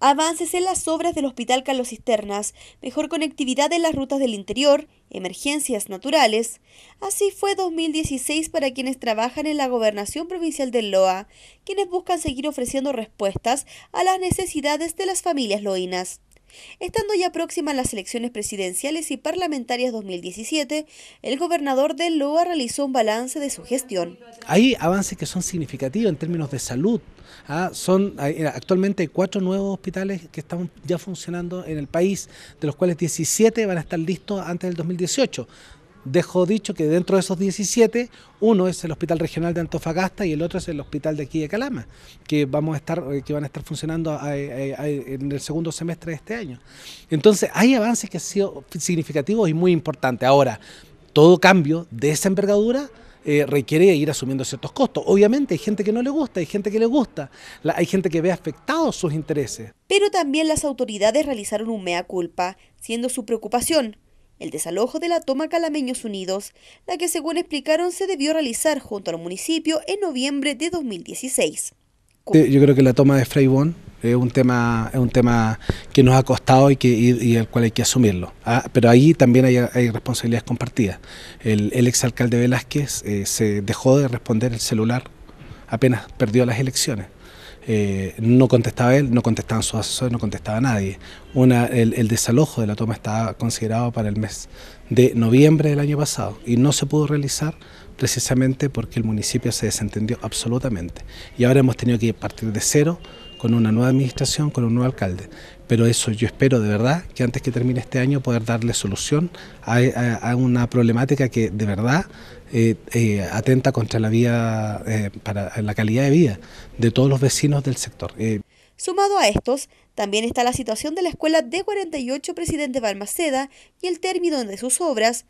avances en las obras del Hospital Carlos Cisternas, mejor conectividad en las rutas del interior, emergencias naturales. Así fue 2016 para quienes trabajan en la Gobernación Provincial de Loa, quienes buscan seguir ofreciendo respuestas a las necesidades de las familias loínas. Estando ya próximas las elecciones presidenciales y parlamentarias 2017, el gobernador de Loa realizó un balance de su gestión. Hay avances que son significativos en términos de salud. ¿ah? son Actualmente hay cuatro nuevos hospitales que están ya funcionando en el país, de los cuales 17 van a estar listos antes del 2018. Dejo dicho que dentro de esos 17, uno es el Hospital Regional de Antofagasta y el otro es el Hospital de aquí de Calama, que, vamos a estar, eh, que van a estar funcionando eh, eh, en el segundo semestre de este año. Entonces, hay avances que han sido significativos y muy importantes. Ahora, todo cambio de esa envergadura requiere ir asumiendo ciertos costos. Obviamente hay gente que no le gusta, hay gente que le gusta, hay gente que ve afectados sus intereses. Pero también las autoridades realizaron un mea culpa, siendo su preocupación el desalojo de la toma Calameños Unidos, la que según explicaron se debió realizar junto al municipio en noviembre de 2016. Yo creo que la toma de Freibón es un tema es un tema que nos ha costado y que el cual hay que asumirlo. Ah, pero ahí también hay, responsabilidades compartidas. El, el exalcalde Velázquez eh, se dejó de responder el celular apenas perdió las elecciones. Eh, no contestaba él, no contestaban sus asesores, no contestaba nadie. Una, el, el, desalojo de la toma estaba considerado para el mes de noviembre del año pasado y no se pudo realizar precisamente porque el municipio se desentendió absolutamente. Y ahora hemos tenido que partir de cero con una nueva administración, con un nuevo alcalde. Pero eso yo espero de verdad que antes que termine este año poder darle solución a, una problemática que de verdad eh, eh, atenta contra la vida, eh, para la calidad de vida de todos los vecinos del sector. Sumado a estos, también está la situación de la escuela D48 Presidente Balmaceda y el término de sus obras,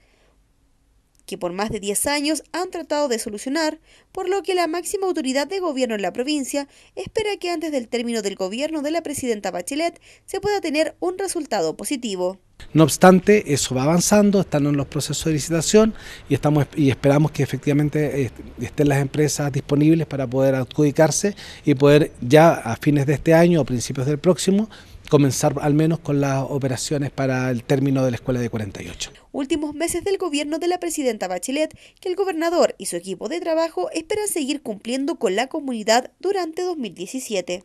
que por más de 10 años han tratado de solucionar, por lo que la máxima autoridad de gobierno en la provincia espera que antes del término del gobierno de la presidenta Bachelet se pueda tener un resultado positivo. No obstante, eso va avanzando, están en los procesos de licitación y, estamos, y esperamos que efectivamente estén las empresas disponibles para poder adjudicarse y poder ya a fines de este año o principios del próximo comenzar al menos con las operaciones para el término de la escuela de 48. Últimos meses del gobierno de la presidenta Bachelet, que el gobernador y su equipo de trabajo esperan seguir cumpliendo con la comunidad durante 2017.